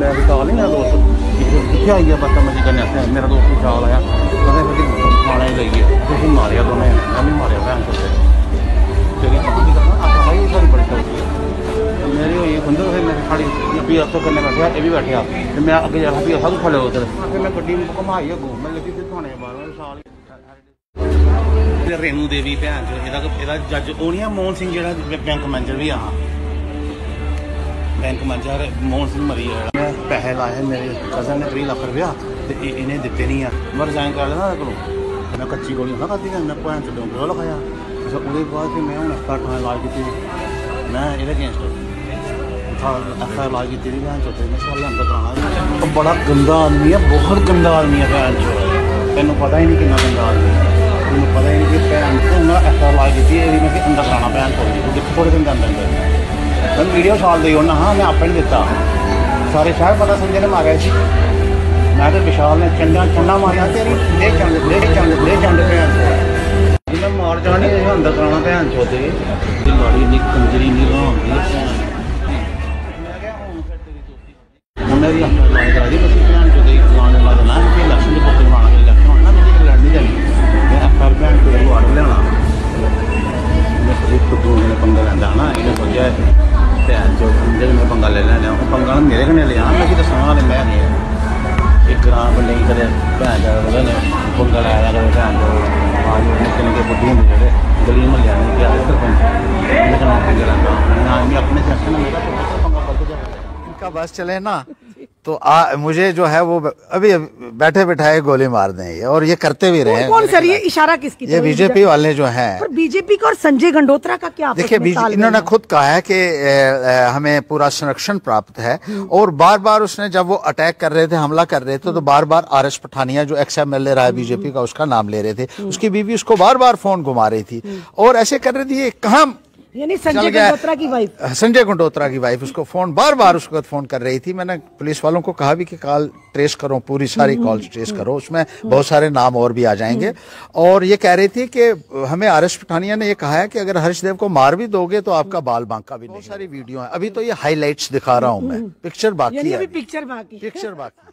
ਮੈਂ ਵੀ ਕਾਲ ਨਹੀਂ ਆ ਦੋਸਤ ਕਿੱਥੇ ਆਈ ਆ ਬੱਤਾਂ ਮੈਂ ਕਹਿੰਦਾ ਮੇਰਾ ਦੋਸਤ ਵੀ ਕਾਲ ਆਇਆ ਕਹਿੰਦੇ ਫਿਰ ਖਾਣੇ ਲਈ ਆ ਤੁਸੀਂ ਮਾਰਿਆ ਦੋਨੇ ਮੈਂ ਵੀ ਮਾਰਿਆ ਭੈਣ ਕੋਲ ਤੇਰੀ ਆਪਾਂ ਵੀ ਕਰਨਾ ਆਪਾਂ ਵੀ ਸਾਰੀ ਬੜੀ ਕਰ ਮੇਰੇ ਹੋਏ ਬੰਦੇ ਫਿਰ ਮੈਂ ਖੜੀ ਵੀ ਆਸੋ ਕਰਨੇ ਬੈਠਿਆ ਇਹ ਵੀ ਬੈਠਿਆ ਤੇ ਮੈਂ ਅੱਗੇ ਜਾਣਾ ਵੀ ਸਾਨੂੰ ਖੜੇ ਹੋ ਉਧਰ ਮੈਂ ਗੱਡੀ ਨੂੰ ਘੁਮਾਈ ਹੋ ਅਗੋਂ ਮੈਂ ਲੱਗੀ ਤੇ ਥਾਣੇ ਬਾਹਰ ਸਾਲ ਰੇਨੂ ਦੇਵੀ ਭੈਣ ਜੋ ਇਹਦਾ ਇਹਦਾ ਜੱਜ ਉਹ ਨਹੀਂ ਆ ਮੋਹਨ ਸਿੰਘ ਜਿਹੜਾ ਬੈਂਕ ਮੈਨੇਜਰ ਵੀ ਆ ਬੈਂਕ ਮੈਨੇਜਰ ਮੋਹਨ ਸਿੰਘ ਮਰੀ ਹੈ ਪੈਸੇ ਆਇਆ ਮੇਰੇ ਕਜ਼ਨ ਨੇ 3 ਲੱਖ ਰੁਪਇਆ ਤੇ ਇਹ ਇਹਨੇ ਦਿੱਤੇ ਨਹੀਂ ਆ ਮਰ ਰਿਜ਼ਾਈਨ ਕਰ ਲੈਣਾ ਕੋਲ ਕੋਲੋਂ ਮੈਂ ਕੱਚੀ ਗੋਲੀ ਨਾ ਖਾਦੀ ਮੈਂ ਪੁਆਇੰ ਚ ਡੋਂ ਗੋਲ ਖਾਇਆ ਫਿਰ ਉਹਦੇ ਬਾਅਦ ਤੇ ਮੈਂ ਹੁਣ ਹਸਪਤਾਲ ਖਾਣ ਲੱਗ ਗਈ ਮੈਂ ਇਹਦੇ ਅਗੇਂਸਟ ਹਾਂ ਅਸਾਂ ਗਈ ਕੀਤੀ ਨਹੀਂ ਮੈਂ ਚੋਤੇ ਮੈਂ ਸਾਲ ਅੰਦਰ ਕਰਾਣਾ ਬੜਾ ਗੰਦਾ ਆਦਮੀ ਆ ਬਹੁਤ ਗੰਦਾ ਆਦਮੀ ਆ ਭੈਣ ਚੋ ਤੈਨੂੰ ਪਤਾ ਹੀ ਨਹੀਂ ਕਿੰਨਾ ਗੰਦਾ ਆਦਮੀ ਹੈ ਤੈਨੂੰ ਪਤਾ ਹੀ ਨਹੀਂ ਕਿ ਭੈਣ ਚੋ ਨਾ ਅਸਾਂ ਇਲਾਜ ਕੀਤੀ ਇਹਦੀ ਮੈਂ ਕਿ ਅੰਦਰ ਕਰਾਣਾ ਭੈਣ ਕੋਲ ਕਿਉਂਕਿ ਥੋੜੇ ਗੰਦਾ ਦੇ ਅੰਦਰ ਮੈਂ ਵੀਡੀਓ ਸਾਲ ਦੇ ਉਹਨਾਂ ਹਾਂ ਮੈਂ ਆਪੇ ਦਿੱਤਾ ਸਾਰੇ ਸ਼ਹਿਰ ਪਤਾ ਸੰਜੇ ਨੇ ਮਾਰਿਆ ਸੀ ਮੈਂ ਤੇ ਵਿਸ਼ਾਲ ਨੇ ਚੰਡਾ ਚੰਡਾ ਮਾਰਿਆ ਤੇਰੀ ਦੇ ਚੰਡ ਦੇ ਚੰਡ ਦੇ ਚੰਡ ਪਿਆ ਜਿਹਨੇ ਮਾਰ ਜਾਣੀ ਇਹ ਅੰਦਰ ਕਰਾਉਣਾ ਭੈਣ ਚੋਦੇ ਦੀ ਮਾੜੀ ਨਹੀਂ ਕੰਜਰੀ ਨਹੀਂ ਰਹਾਉਂਦੀ ਮੈਂ ਕਿਹਾ ਹੁਣ ਫਿਰ ਤੇਰੀ ਚੋਤੀ ਹੁਣ ਮੇਰੀ ਅੰਦਰ ਲਾਇਆ ਕਰਾ ਦੀ पास चले ना तो आ, मुझे जो है वो अभी बैठे बैठाए गोली मार दें ये और ये करते भी रहे कौन सर ये इशारा किसकी ये बीजेपी वाले जो हैं पर बीजेपी का और संजय गंडोत्रा का क्या देखिए इन्होंने खुद कहा है कि हमें पूरा संरक्षण प्राप्त है हम्म। और बार बार उसने जब वो अटैक कर रहे थे हमला कर रहे थे तो हम्म। बार बार आर एस पठानिया जो एक्स एम एल ए रहा है हम्म। बीजेपी का उसका नाम ले रहे थे उसकी बीवी उसको बार बार फोन घुमा रही थी और ऐसे कर रही थी कहा यानी संजय गंडोत्रा की वाइफ संजय गंडोत्रा की वाइफ उसको फोन बार बार उसको फोन कर रही थी मैंने पुलिस वालों को कहा भी कि कॉल ट्रेस करो पूरी सारी कॉल हम्म, ट्रेस हम्म। करो उसमें बहुत सारे नाम और भी आ जाएंगे हम्म। और ये कह रही थी कि हमें आर एस पठानिया ने यह कहा है कि अगर हर्षदेव को मार भी दोगे तो आपका बाल बांका भी बहुत सारी वीडियो है अभी तो ये हाईलाइट दिखा रहा हूँ मैं पिक्चर बाकी है पिक्चर बाकी पिक्चर बाकी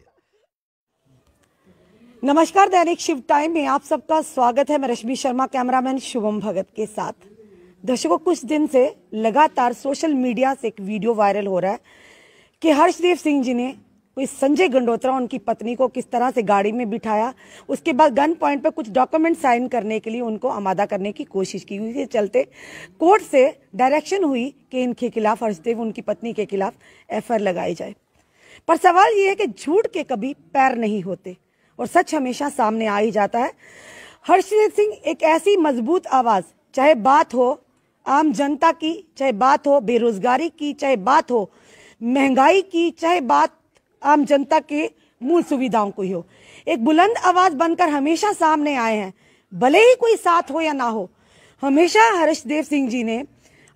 नमस्कार दैनिक शिव टाइम में आप सबका स्वागत है मैं रश्मि शर्मा कैमरामैन शुभम भगत के साथ दर्शकों कुछ दिन से लगातार सोशल मीडिया से एक वीडियो वायरल हो रहा है कि हर्षदेव सिंह जी ने कोई संजय गंडोत्रा उनकी पत्नी को किस तरह से गाड़ी में बिठाया उसके बाद गन पॉइंट पर कुछ डॉक्यूमेंट साइन करने के लिए उनको आमादा करने की कोशिश की इसके चलते कोर्ट से डायरेक्शन हुई कि इनके खिलाफ हर्षदेव उनकी पत्नी के खिलाफ एफ लगाई जाए पर सवाल ये है कि झूठ के कभी पैर नहीं होते और सच हमेशा सामने आ ही जाता है हर्षदेव सिंह एक ऐसी मजबूत आवाज चाहे बात हो आम जनता की चाहे बात हो बेरोजगारी की चाहे बात हो महंगाई की चाहे बात आम जनता के मूल सुविधाओं को ही हो एक बुलंद आवाज बनकर हमेशा सामने आए हैं भले ही कोई साथ हो या ना हो हमेशा हर्षदेव सिंह जी ने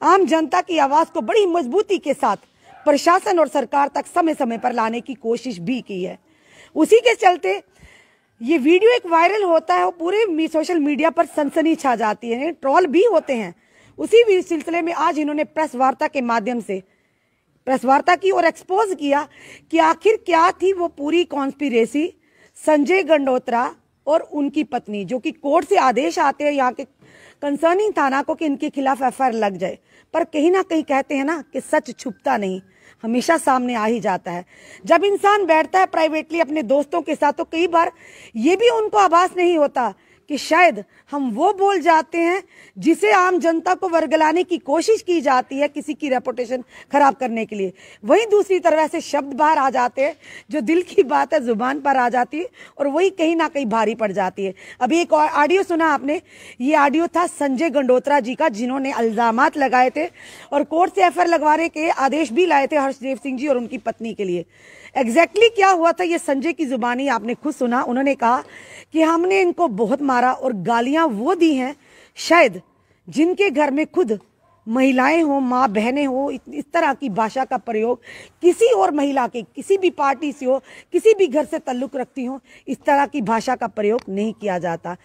आम जनता की आवाज को बड़ी मजबूती के साथ प्रशासन और सरकार तक समय समय पर लाने की कोशिश भी की है उसी के चलते ये वीडियो एक वायरल होता है और पूरे सोशल मीडिया पर सनसनी छा जाती है ट्रॉल भी होते हैं उसी सिलसिले में आज इन्होंने प्रेस वार्ता के माध्यम से प्रेस वार्ता की और एक्सपोज किया कि आखिर क्या थी वो पूरी कॉन्स्पिरेसी संजय गंडोत्रा और उनकी पत्नी जो कि कोर्ट से आदेश आते हैं यहाँ के कंसर्निंग थाना को कि इनके खिलाफ एफ लग जाए पर कहीं ना कहीं कहते हैं ना कि सच छुपता नहीं हमेशा सामने आ ही जाता है जब इंसान बैठता है प्राइवेटली अपने दोस्तों के साथ तो कई बार ये भी उनको आभास नहीं होता कि शायद हम वो बोल जाते हैं जिसे आम जनता को वर्गलाने की कोशिश की जाती है किसी की रेपुटेशन खराब करने के लिए वहीं दूसरी तरफ ऐसे शब्द बाहर आ जाते हैं जो दिल की बात है जुबान पर आ जाती है और वही कहीं ना कहीं भारी पड़ जाती है अभी एक और ऑडियो सुना आपने ये ऑडियो था संजय गंडोत्रा जी का जिन्होंने अल्जाम लगाए थे और कोर्ट से एफ लगवाने के आदेश भी लाए थे हर्षदेव सिंह जी और उनकी पत्नी के लिए एग्जैक्टली exactly क्या हुआ था ये संजय की जुबानी आपने खुद सुना उन्होंने कहा कि हमने इनको बहुत मारा और गालियां वो दी हैं शायद जिनके घर में खुद महिलाएं हों माँ बहनें हों इस तरह की भाषा का प्रयोग किसी और महिला के किसी भी पार्टी से हो किसी भी घर से तल्लुक रखती हो इस तरह की भाषा का प्रयोग नहीं किया जाता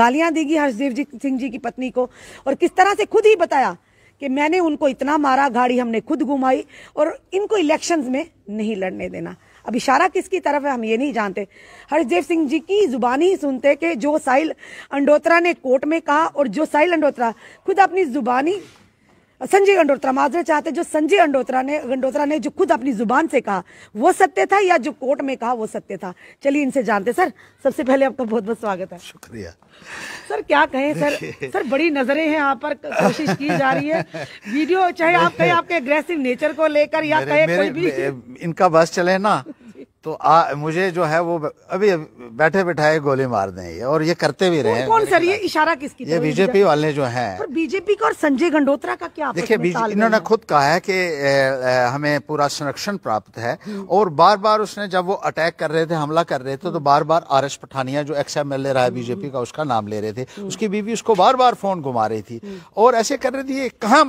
गालियां देगी हर्षदेव जी सिंह जी की पत्नी को और किस तरह से खुद ही बताया कि मैंने उनको इतना मारा गाड़ी हमने खुद घुमाई और इनको इलेक्शंस में नहीं लड़ने देना अब इशारा किसकी तरफ है हम ये नहीं जानते हरदेव सिंह जी की जुबानी ही सुनते कि जो साहिल अंडोत्रा ने कोर्ट में कहा और जो साहिल अंडोत्रा खुद अपनी जुबानी संजय गंडोत्रा माजरे चाहते जो संजय गंडोत्रा ने गंडोत्रा ने जो खुद अपनी जुबान से कहा वो सत्य था या जो कोर्ट में कहा वो सत्य था चलिए इनसे जानते सर सबसे पहले आपका बहुत बहुत स्वागत है शुक्रिया सर क्या कहें सर सर बड़ी नजरें हैं यहाँ पर कोशिश की जा रही है वीडियो चाहे आप कहें आपके एग्रेसिव नेचर को लेकर या कहे कोई भी इनका बस चले ना तो आ, मुझे जो है वो अभी बैठे बैठाए गोली मार दें ये और ये करते भी रहे कौन सर ये इशारा किसकी ये बीजेपी वाले जो हैं बीजेपी का और संजय गंडोत्रा का क्या देखिए इन्होंने खुद कहा है कि हमें पूरा संरक्षण प्राप्त है हम्म। और बार बार उसने जब वो अटैक कर रहे थे हमला कर रहे थे तो हम्म। बार बार आर एस पठानिया जो एक्स एम एल ए रहा है बीजेपी हम्म। का उसका नाम ले रहे थे उसकी बीवी उसको बार बार फोन घुमा रही थी और ऐसे कर रही थी कहाँ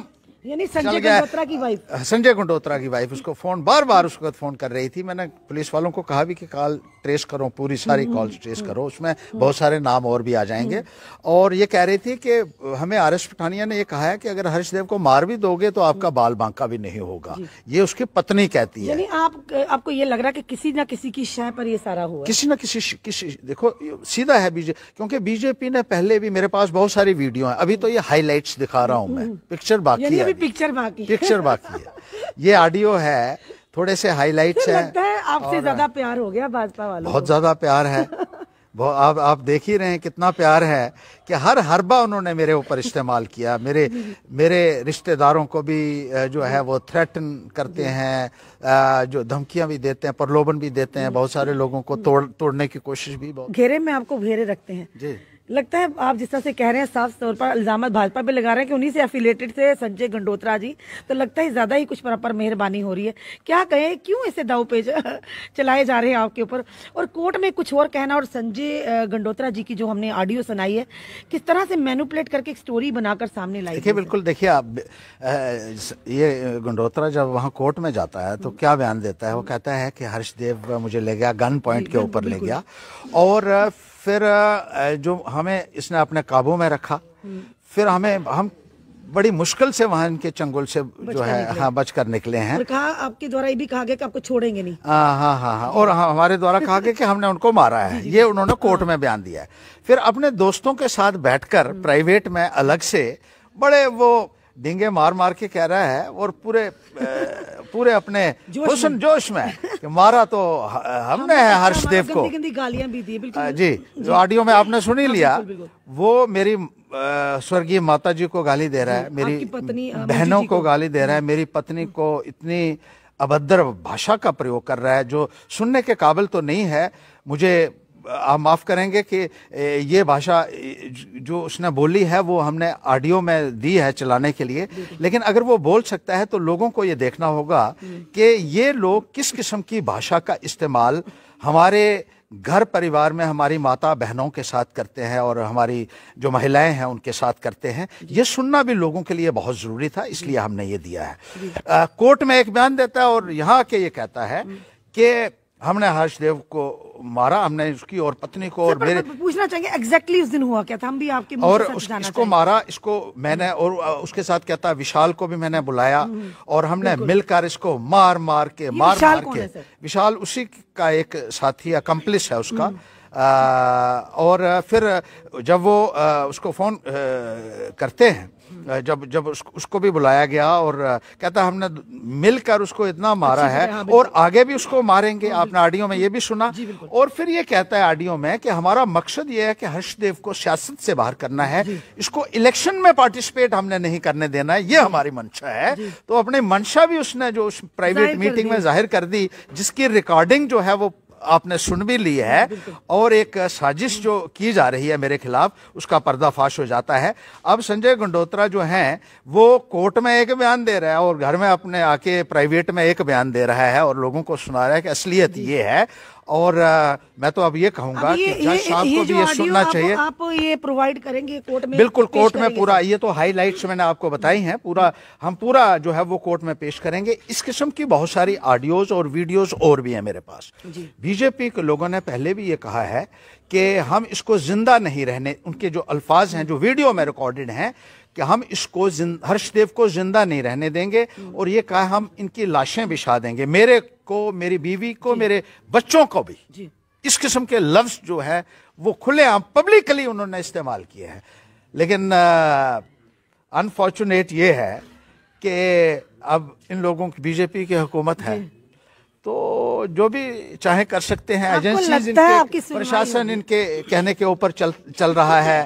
यानी संजय गंडोत्रा की वाइफ संजय की वाइफ उसको फोन बार बार उसको फोन कर रही थी मैंने पुलिस वालों को कहा भी कि कॉल ट्रेस करो पूरी सारी कॉल हम्म। ट्रेस करो हम्म। उसमें बहुत सारे नाम और भी आ जाएंगे हम्म। और ये कह रही थी कि हमें आर एस पठानिया ने यह कहा है कि अगर हर्षदेव को मार भी दोगे तो आपका बाल बांका भी नहीं होगा ये उसकी पत्नी कहती है यानी आप आपको ये लग रहा है कि किसी ना किसी की शह पर ये सारा हुआ किसी ना किसी किसी देखो सीधा है बीजेपी क्योंकि बीजेपी ने पहले भी मेरे पास बहुत सारी वीडियो है अभी तो ये हाईलाइट दिखा रहा हूँ मैं पिक्चर बाकी है अभी पिक्चर बाकी पिक्चर बाकी है ये ऑडियो है थोड़े से हाईलाइट्स है है आपसे ज्यादा प्यार हो गया भाजपा वालों बहुत ज्यादा प्यार है आप आप देख ही रहे हैं कितना प्यार है कि हर हरबा उन्होंने मेरे ऊपर इस्तेमाल किया मेरे मेरे रिश्तेदारों को भी जो है वो थ्रेटन करते हैं जो धमकियां भी देते हैं प्रलोभन भी देते हैं बहुत सारे लोगों को तोड़ तोड़ने की कोशिश भी बहुत घेरे में आपको घेरे रखते हैं जी लगता है आप जिस तरह से कह रहे हैं साफ तौर पर इल्ज़ाम भाजपा पे लगा रहे हैं कि उन्हीं से एफिलेटेड थे संजय गंडोत्रा जी तो लगता है ज़्यादा ही कुछ पर मेहरबानी हो रही है क्या कहें क्यों ऐसे दाव पे चलाए जा रहे हैं आपके ऊपर और कोर्ट में कुछ और कहना और संजय गंडोत्रा जी की जो हमने ऑडियो सुनाई है किस तरह से मैनुपलेट करके एक स्टोरी बनाकर सामने लाई देखिए बिल्कुल देखिए आप ये गंडोत्रा जब वहाँ कोर्ट में जाता है तो हम्म। क्या बयान देता है वो कहता है कि हर्षदेव मुझे ले गया गन पॉइंट के ऊपर ले गया और फिर जो हमें इसने अपने काबू में रखा फिर हमें हम बड़ी मुश्किल से वहां इनके चंगुल से जो है हाँ बच कर निकले हैं और कहा आपके द्वारा ये भी कहा गया कि आपको छोड़ेंगे नहीं हाँ हाँ हाँ हा, और हाँ हमारे द्वारा कहा गया कि हमने उनको मारा है ये उन्होंने कोर्ट में बयान दिया है फिर अपने दोस्तों के साथ बैठकर हम्म। प्राइवेट में अलग से बड़े वो डिंगे मार मार के कह रहा है और पूरे पूरे अपने में, जोश में कि मारा तो हमने है हर्षदेव को गालियां भी दी बिल्कुल जी जो ऑडियो में आपने सुनी हाँ, लिया वो मेरी स्वर्गीय माता जी को गाली दे रहा है मेरी बहनों को गाली दे रहा है मेरी पत्नी हम्म। को इतनी अभद्र भाषा का प्रयोग कर रहा है जो सुनने के काबिल तो नहीं है मुझे आप माफ़ करेंगे कि ये भाषा जो उसने बोली है वो हमने ऑडियो में दी है चलाने के लिए लेकिन अगर वो बोल सकता है तो लोगों को ये देखना होगा हम्म। कि ये लोग किस किस्म की भाषा का इस्तेमाल हमारे घर परिवार में हमारी माता बहनों के साथ करते हैं और हमारी जो महिलाएं हैं उनके साथ करते हैं ये सुनना भी लोगों के लिए बहुत ज़रूरी था इसलिए हमने ये दिया है आ, कोर्ट में एक बयान देता है और यहाँ के ये कहता है हम्म। कि हमने हर्षदेव को मारा हमने उसकी और पत्नी को और मेरे पूछना चाहेंगे एग्जैक्टली उस दिन हुआ क्या था हम भी आपके और उस, इसको मारा इसको मैंने और उसके साथ क्या था विशाल को भी मैंने बुलाया हम्म, हम्म, और हमने मिलकर इसको मार मार के मार मार के विशाल उसी का एक साथी अकम्पलिस है उसका आ, हम्म। और फिर जब वो आ, उसको फोन आ, करते हैं जब जब उसको, उसको भी बुलाया गया और कहता हमने मिलकर उसको इतना मारा है हाँ, और आगे भी उसको मारेंगे हाँ, आपने आडियो में ये भी सुना और फिर ये कहता है आडियो में कि हमारा मकसद ये है कि हर्षदेव को सियासत से बाहर करना है इसको इलेक्शन में पार्टिसिपेट हमने नहीं करने देना है ये हमारी मंशा है तो अपनी मंशा भी उसने जो उस प्राइवेट मीटिंग में जाहिर कर दी जिसकी रिकॉर्डिंग जो है वो आपने सुन भी ली है और एक साजिश जो की जा रही है मेरे खिलाफ उसका पर्दाफाश हो जाता है अब संजय गंडोत्रा जो हैं वो कोर्ट में एक बयान दे रहा है और घर में अपने आके प्राइवेट में एक बयान दे रहा है और लोगों को सुना रहा है कि असलियत ये है और आ, मैं तो अब ये कहूंगा कि जज साहब को भी ये सुनना चाहिए आप ये प्रोवाइड करेंगे कोर्ट में बिल्कुल कोर्ट में पूरा ये तो हाईलाइट्स मैंने आपको बताई हैं पूरा हम पूरा जो है वो कोर्ट में पेश करेंगे इस किस्म की बहुत सारी ऑडियोज और वीडियोज और भी है मेरे पास बीजेपी के लोगों ने पहले भी ये कहा है कि हम इसको जिंदा नहीं रहने उनके जो अल्फाज हैं जो वीडियो में रिकॉर्डेड हैं कि हम इसको हर्षदेव को जिंदा नहीं रहने देंगे हम्म। और ये कहा हम इनकी लाशें बिछा देंगे मेरे को मेरी बीवी को मेरे बच्चों को भी इस किस्म के लफ्ज जो है वो खुलेआम पब्लिकली उन्होंने इस्तेमाल किए हैं लेकिन अनफॉर्चुनेट ये है कि अब इन लोगों की बीजेपी की हुकूमत है तो जो भी चाहे कर सकते हैं एजेंसी प्रशासन इनके कहने के ऊपर चल चल रहा है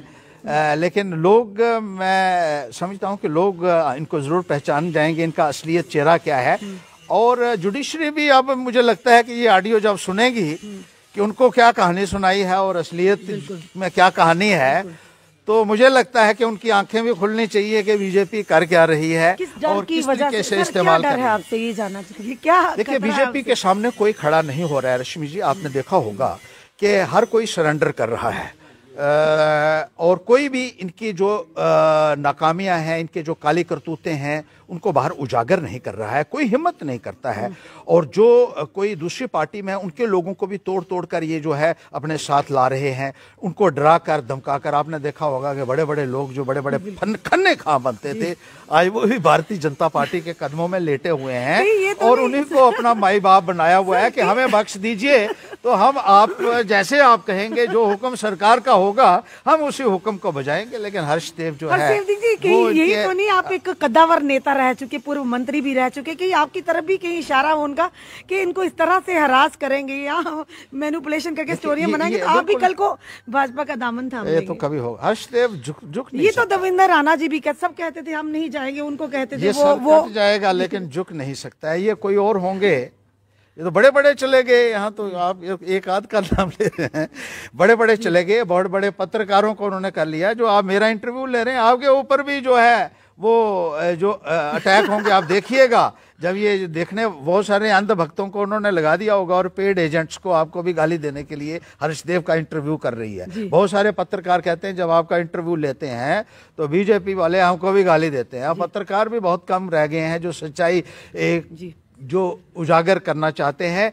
लेकिन लोग मैं समझता हूँ कि लोग इनको ज़रूर पहचान जाएंगे इनका असलियत चेहरा क्या है हम्म। और जुडिशरी भी अब मुझे लगता है कि ये ऑडियो जब सुनेगी हम्म। कि उनको क्या कहानी सुनाई है और असलियत में क्या कहानी है तो मुझे लगता है कि उनकी आंखें भी खुलनी चाहिए कि बीजेपी कर क्या रही है किस और किस तरीके से इस्तेमाल कर रही है ये जाना चाहिए क्या देखिए बीजेपी के सामने कोई खड़ा नहीं हो रहा है रश्मि जी आपने देखा होगा हम्म। कि हर कोई सरेंडर कर रहा है और कोई भी इनकी जो नाकामियां हैं इनके जो काले करतूते हैं उनको बाहर उजागर नहीं कर रहा है कोई हिम्मत नहीं करता है और जो कोई दूसरी पार्टी में उनके लोगों को भी तोड़ तोड़ कर ये जो है अपने साथ ला रहे हैं उनको डरा कर धमका कर आपने देखा होगा कि बड़े बड़े लोग जो बड़े बड़े खन्ने खा बनते थे आज वो भी भारतीय जनता पार्टी के कदमों में लेटे हुए हैं तो और उन्हीं को अपना माई बाप बनाया हुआ है कि हमें बख्श दीजिए तो हम आप जैसे आप कहेंगे जो हुक्म सरकार का होगा हम उसी हुक्म को बजाएंगे लेकिन हर्षदेव जो हर्ष है जी कहीं यही तो नहीं आप एक कद्दावर नेता रह चुके पूर्व मंत्री भी रह चुके कि आपकी तरफ भी कहीं इशारा हो उनका कि इनको इस तरह से हरास करेंगे या मैनुपुलेशन करके स्टोरियां बनाएंगे तो आप भी कल को भाजपा का दामन था ये तो कभी होगा हर्षदेव झुक झुक ये तो दविंदर राणा जी भी कहते सब कहते थे हम नहीं जाएंगे उनको कहते थे वो जाएगा लेकिन झुक नहीं सकता है ये कोई और होंगे ये तो बड़े बड़े चले गए यहाँ तो आप एक आध का नाम ले रहे हैं बड़े बड़े चले गए बहुत बड़े पत्रकारों को उन्होंने कर लिया जो आप मेरा इंटरव्यू ले रहे हैं आपके ऊपर भी जो है वो जो अटैक होंगे आप देखिएगा जब ये देखने बहुत सारे अंध भक्तों को उन्होंने लगा दिया होगा और पेड एजेंट्स को आपको भी गाली देने के लिए हर्षदेव का इंटरव्यू कर रही है बहुत सारे पत्रकार कहते हैं जब आपका इंटरव्यू लेते हैं तो बीजेपी वाले हमको भी गाली देते हैं पत्रकार भी बहुत कम रह गए हैं जो सच्चाई एक जो उजागर करना चाहते हैं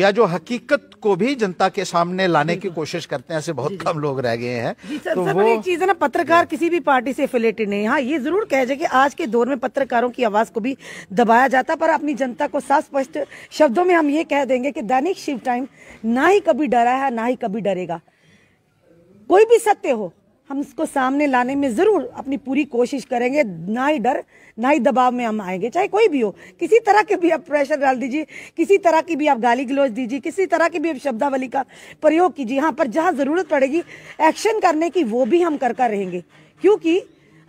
या जो हकीकत को भी जनता के सामने लाने की कोशिश करते हैं ऐसे बहुत कम लोग रह गए हैं तो वो चीज है ना पत्रकार किसी भी पार्टी से एफिलेटेड नहीं हाँ ये जरूर कह जाए कि आज के दौर में पत्रकारों की आवाज को भी दबाया जाता पर अपनी जनता को साफ स्पष्ट शब्दों में हम ये कह देंगे कि दैनिक शिव टाइम ना ही कभी डरा है ना ही कभी डरेगा कोई भी सत्य हो हम इसको सामने लाने में ज़रूर अपनी पूरी कोशिश करेंगे ना ही डर ना ही दबाव में हम आएंगे चाहे कोई भी हो किसी तरह के भी आप प्रेशर डाल दीजिए किसी तरह की भी आप गाली गलोज दीजिए किसी तरह की भी आप शब्दावली का प्रयोग कीजिए यहाँ पर जहाँ ज़रूरत पड़ेगी एक्शन करने की वो भी हम कर कर रहेंगे क्योंकि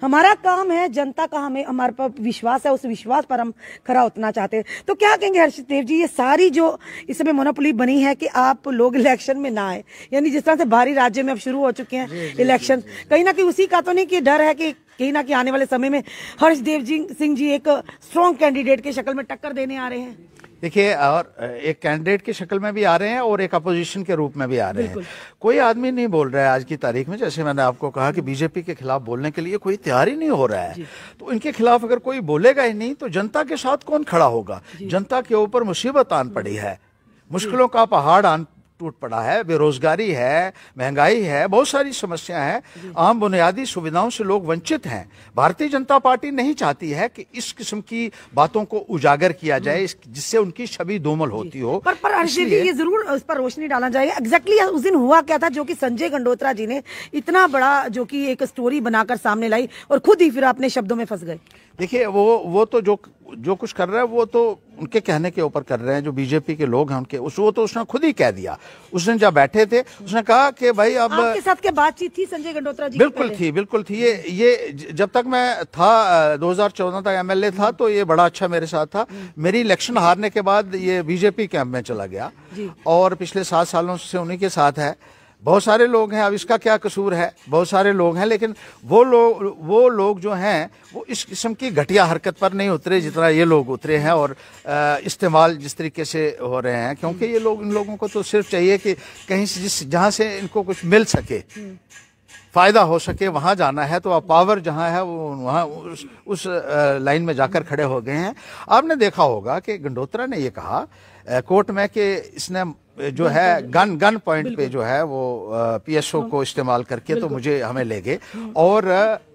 हमारा काम है जनता का हमें हमारे पर विश्वास है उस विश्वास पर हम खरा उतना चाहते हैं तो क्या कहेंगे हर्षदेव जी ये सारी जो इस समय मोनोपोली बनी है कि आप लोग इलेक्शन में ना आए यानी जिस तरह से बाहरी राज्य में अब शुरू हो चुके हैं इलेक्शन कहीं ना कहीं उसी का तो नहीं कि डर है कि कहीं ना कहीं आने वाले समय में हर्षदेव जी सिंह जी एक स्ट्रॉन्ग कैंडिडेट के शक्ल में टक्कर देने आ रहे हैं देखिए और एक कैंडिडेट की शक्ल में भी आ रहे हैं और एक अपोजिशन के रूप में भी आ रहे हैं कोई आदमी नहीं बोल रहा है आज की तारीख में जैसे मैंने आपको कहा कि बीजेपी के खिलाफ बोलने के लिए कोई तैयार ही नहीं हो रहा है तो इनके खिलाफ अगर कोई बोलेगा ही नहीं तो जनता के साथ कौन खड़ा होगा जनता के ऊपर मुसीबत आन पड़ी है मुश्किलों का पहाड़ आन टूट पड़ा है बेरोजगारी है महंगाई है बहुत सारी समस्याएं हैं आम बुनियादी सुविधाओं से लोग वंचित हैं भारतीय जनता पार्टी नहीं चाहती है कि इस किस्म की बातों को उजागर किया हम्म। जाए जिससे उनकी छवि धूमल होती हो पर पर जी ये जरूर इस पर रोशनी डाला चाहिए एग्जैक्टली exactly उस दिन हुआ क्या था जो की संजय गंडोत्रा जी ने इतना बड़ा जो की एक स्टोरी बनाकर सामने लाई और खुद ही फिर अपने शब्दों में फंस गए देखिए वो वो तो जो जो कुछ कर रहा है वो तो उनके कहने के ऊपर कर रहे हैं जो बीजेपी के लोग हैं उनके उस वो तो उसने खुद ही कह दिया उसने जब बैठे थे उसने कहा कि भाई अब आपके साथ के बातचीत थी संजय गंडोत्रा जी बिल्कुल थी बिल्कुल थी ये ये जब तक मैं था 2014 तक एमएलए था तो ये बड़ा अच्छा मेरे साथ था मेरी इलेक्शन हारने के बाद ये बीजेपी कैंप में चला गया और पिछले सात सालों से उन्हीं के साथ है बहुत सारे लोग हैं अब इसका क्या कसूर है बहुत सारे लोग हैं लेकिन वो लोग वो लोग जो हैं वो इस किस्म की घटिया हरकत पर नहीं उतरे जितना ये लोग उतरे हैं और इस्तेमाल जिस तरीके से हो रहे हैं क्योंकि ये लोग इन लोगों को तो सिर्फ चाहिए कि कहीं से जिस जहाँ से इनको कुछ मिल सके फ़ायदा हो सके वहाँ जाना है तो आप पावर जहाँ है वो वहाँ उस उस लाइन में जाकर खड़े हो गए हैं आपने देखा होगा कि गंडोत्रा ने ये कहा कोर्ट में कि इसने जो है गन गन पॉइंट पे जो है वो पीएसओ को इस्तेमाल करके तो मुझे हमें ले गए हम्म। और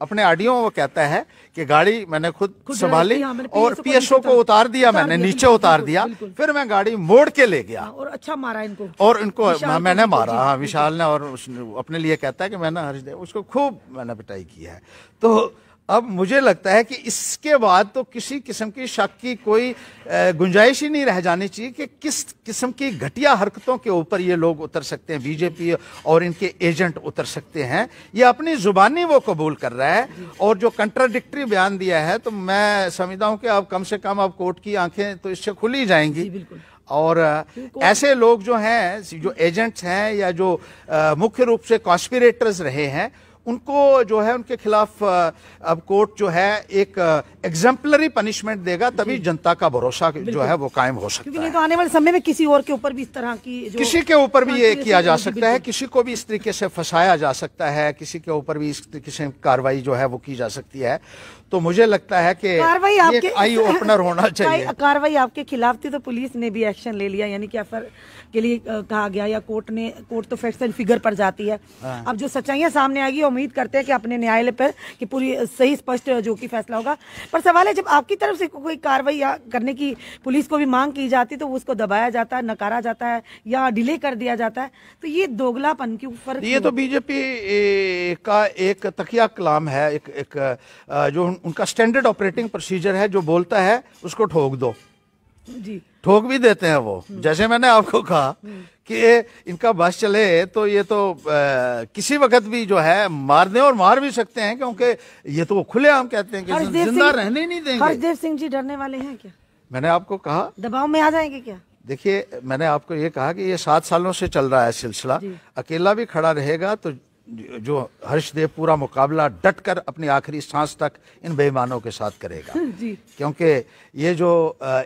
अपने आडियो वो कहता है कि गाड़ी मैंने खुद संभाली और पीएसओ को उतार दिया मैंने नीचे उतार दिया फिर मैं गाड़ी मोड़ के ले गया हाँ, और अच्छा मारा इनको और इनको मैंने मारा हाँ विशाल ने और अपने लिए कहता है कि मैंने हर्ष उसको खूब मैंने पिटाई की है तो अब मुझे लगता है कि इसके बाद तो किसी किस्म की शक की कोई गुंजाइश ही नहीं रह जानी चाहिए कि किस किस्म की घटिया हरकतों के ऊपर ये लोग उतर सकते हैं बीजेपी और इनके एजेंट उतर सकते हैं ये अपनी ज़ुबानी वो कबूल कर रहा है और जो कंट्राडिक्टरी बयान दिया है तो मैं समझता हूँ कि अब कम से कम अब कोर्ट की आंखें तो इससे खुली जाएंगी और ऐसे लोग जो हैं जो एजेंट्स हैं या जो मुख्य रूप से कॉन्स्पिरेटर्स रहे हैं उनको जो है उनके खिलाफ अब कोर्ट जो है एक एग्जाम्पलरी पनिशमेंट देगा तभी जनता का भरोसा जो है वो कायम हो सकता है तो आने वाले समय में किसी और के ऊपर भी इस तरह की जो किसी के ऊपर भी ये किया जा सकता है किसी को भी इस तरीके से फंसाया जा सकता है किसी के ऊपर भी इस तरीके से कार्रवाई जो है वो की जा सकती है तो मुझे लगता है कि कार्रवाई आपके आई ओपनर होना चाहिए कार्रवाई आपके खिलाफ थी तो पुलिस ने भी एक्शन ले लिया यानी कि एफ के लिए कहा गया या कोर्ट ने कोर्ट तो फैक्ट्स एंड फिगर पर जाती है हाँ। अब जो सच्चाइयां सामने आएगी उम्मीद करते हैं कि अपने न्यायालय पर कि पूरी सही स्पष्ट जो कि फैसला होगा पर सवाल है जब आपकी तरफ से कोई कार्रवाई करने की पुलिस को भी मांग की जाती तो उसको दबाया जाता है नकारा जाता है या डिले कर दिया जाता है तो ये दोगलापन के ऊपर ये तो बीजेपी का एक तकिया कलाम है एक, एक जो उन, उनका स्टैंडर्ड ऑपरेटिंग प्रोसीजर है जो बोलता है उसको ठोक दो जी ठोक भी देते हैं वो हम्म। जैसे मैंने आपको कहा हम्म। कि इनका बस चले तो ये तो आ, किसी वक्त भी जो है मार दें और मार भी सकते हैं क्योंकि ये तो खुले खुलेआम कहते हैं कि जिंदा रहने नहीं देंगे हरदेव सिंह जी डरने वाले हैं क्या मैंने आपको कहा दबाव में आ जाएंगे क्या देखिए मैंने आपको ये कहा कि ये सात सालों से चल रहा है सिलसिला अकेला भी खड़ा रहेगा तो जो हर्षदेव पूरा मुकाबला डट कर अपनी आखिरी सांस तक इन बेईमानों के साथ करेगा क्योंकि ये जो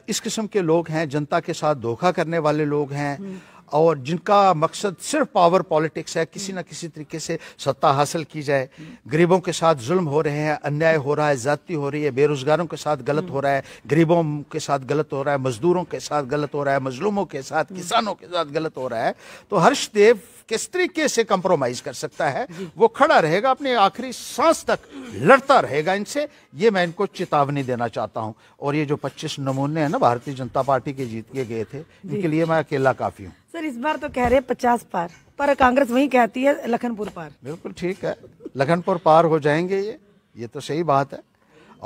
इस किस्म के लोग हैं जनता के साथ धोखा करने वाले लोग हैं हम्म। और जिनका मकसद सिर्फ पावर पॉलिटिक्स है किसी ना किसी तरीके से सत्ता हासिल की जाए गरीबों के साथ जुल्म हो रहे हैं अन्याय हो रहा है जाति हो रही है बेरोजगारों के साथ गलत हो रहा है गरीबों के साथ गलत हो रहा है मजदूरों के साथ गलत हो रहा है मजलूमों के साथ किसानों के साथ गलत हो रहा है तो हर्ष देव किस तरीके से कंप्रोमाइज कर सकता है वो खड़ा रहेगा अपने आखिरी सांस तक लड़ता रहेगा इनसे ये मैं इनको चेतावनी देना चाहता हूँ और ये जो पच्चीस नमूने हैं ना भारतीय जनता पार्टी के जीत के गए थे इनके लिए मैं अकेला काफ़ी हूँ सर इस बार तो कह रहे पचास पार पर कांग्रेस वही कहती है लखनपुर पार बिल्कुल ठीक है लखनपुर पार हो जाएंगे ये ये तो सही बात है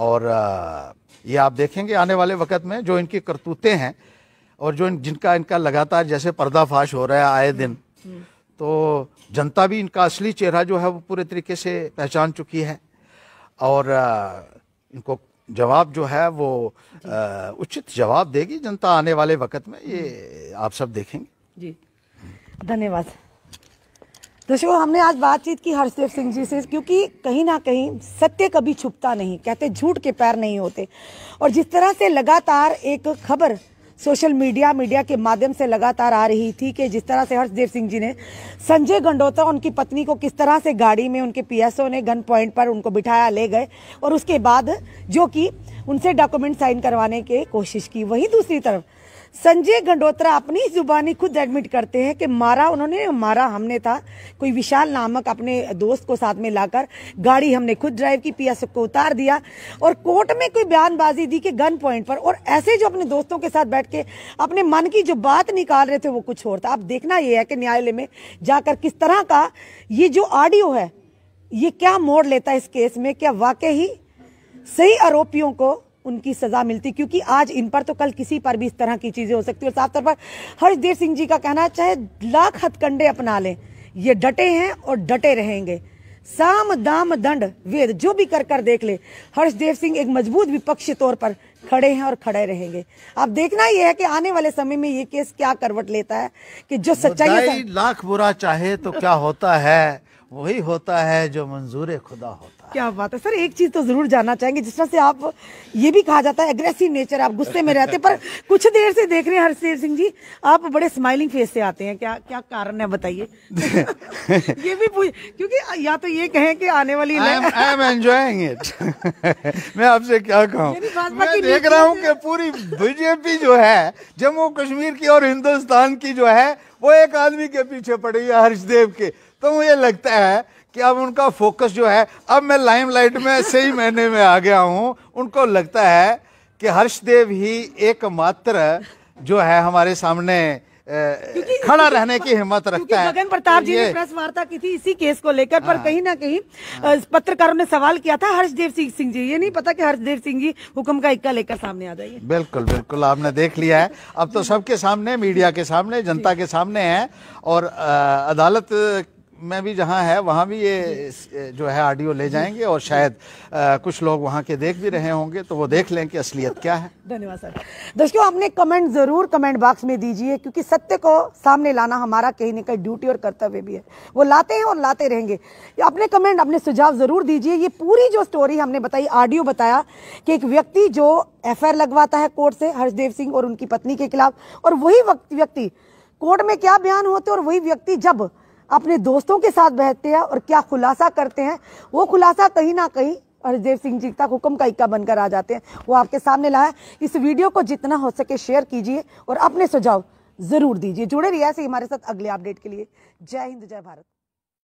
और ये आप देखेंगे आने वाले वक्त में जो इनकी करतूतें हैं और जो इन, जिनका इनका लगातार जैसे पर्दाफाश हो रहा है आए हम्म, दिन हम्म। तो जनता भी इनका असली चेहरा जो है वो पूरे तरीके से पहचान चुकी है और इनको जवाब जो है वो उचित जवाब देगी जनता आने वाले वक्त में ये हम्म। आप सब देखेंगे जी धन्यवाद दर्शकों हमने आज बातचीत की हरसेव सिंह जी से क्योंकि कहीं ना कहीं सत्य कभी छुपता नहीं कहते झूठ के पैर नहीं होते और जिस तरह से लगातार एक खबर सोशल मीडिया मीडिया के माध्यम से लगातार आ रही थी कि जिस तरह से हर्षदेव सिंह जी ने संजय गंडोता उनकी पत्नी को किस तरह से गाड़ी में उनके पीएसओ ने गन पॉइंट पर उनको बिठाया ले गए और उसके बाद जो कि उनसे डॉक्यूमेंट साइन करवाने की कोशिश की वहीं दूसरी तरफ संजय गंडोत्रा अपनी जुबानी खुद एडमिट करते हैं कि मारा उन्होंने मारा हमने था कोई विशाल नामक अपने दोस्त को साथ में लाकर गाड़ी हमने खुद ड्राइव की पिया को उतार दिया और कोर्ट में कोई बयानबाजी दी कि गन पॉइंट पर और ऐसे जो अपने दोस्तों के साथ बैठ के अपने मन की जो बात निकाल रहे थे वो कुछ और था अब देखना यह है कि न्यायालय में जाकर किस तरह का ये जो ऑडियो है ये क्या मोड़ लेता है इस केस में क्या वाकई सही आरोपियों को उनकी सजा मिलती क्योंकि आज इन पर तो कल किसी पर भी इस तरह की चीजें हो सकती है और साफ तौर पर हर्षदेव सिंह जी का कहना है चाहे लाख हथकंडे अपना लें ये डटे हैं और डटे रहेंगे साम दाम दंड वेद जो भी कर कर देख ले हर्षदेव सिंह एक मजबूत विपक्ष तौर पर खड़े हैं और खड़े रहेंगे अब देखना यह है कि आने वाले समय में ये केस क्या करवट लेता है कि जो सच्चाई लाख बुरा चाहे तो क्या होता है वही होता है जो मंजूर खुदा होता है क्या बात है सर एक चीज तो जरूर जानना चाहेंगे जिस तरह से आप ये भी कहा जाता है एग्रेसिव नेचर आप गुस्से में रहते पर कुछ देर से देख रहे हैं हरसेव सिंह जी आप बड़े स्माइलिंग फेस से आते हैं क्या क्या कारण है बताइए ये भी पूछ क्योंकि या तो ये कहें कि आने वाली मैं आपसे क्या कहूँ देख रहा हूँ पूरी बीजेपी जो है जम्मू कश्मीर की और हिंदुस्तान की जो है वो एक आदमी के पीछे पड़ी है हर्षदेव के तो मुझे लगता है कि अब उनका फोकस जो है अब मैं लाइमलाइट में सही महीने में आ गया हूँ उनको लगता है कि हर्षदेव ही एकमात्र जो है हमारे सामने खड़ा रहने की हिम्मत रखता है गगन प्रताप जी ने प्रेस वार्ता की थी इसी केस को लेकर पर हाँ। कहीं ना कहीं पत्रकारों ने सवाल किया था हर्षदेव सिंह सिंह जी ये नहीं पता कि हर्षदेव सिंह जी हुक्म का इक्का लेकर सामने आ जाइए बिल्कुल बिल्कुल आपने देख लिया है अब तो सबके सामने मीडिया के सामने जनता के सामने है और अदालत में भी जहाँ है वहाँ भी ये जो है ऑडियो ले जाएंगे और शायद आ, कुछ लोग वहाँ के देख भी रहे होंगे तो वो देख लें कि असलियत क्या है धन्यवाद सर दोस्तों आपने कमेंट ज़रूर कमेंट बॉक्स में दीजिए क्योंकि सत्य को सामने लाना हमारा कहीं ना कहीं ड्यूटी और कर्तव्य भी है वो लाते हैं और लाते रहेंगे अपने कमेंट अपने सुझाव ज़रूर दीजिए ये पूरी जो स्टोरी हमने बताई ऑडियो बताया कि एक व्यक्ति जो एफ लगवाता है कोर्ट से हर्षदेव सिंह और उनकी पत्नी के खिलाफ और वही व्यक्ति कोर्ट में क्या बयान होते और वही व्यक्ति जब अपने दोस्तों के साथ बैठते हैं और क्या खुलासा करते हैं वो खुलासा कहीं ना कहीं हरदेव सिंह जी तक हुक्म का इक्का बनकर आ जाते हैं वो आपके सामने लाया इस वीडियो को जितना हो सके शेयर कीजिए और अपने सुझाव जरूर दीजिए जुड़े रहिए ऐसे हमारे साथ अगले अपडेट के लिए जय हिंद जय भारत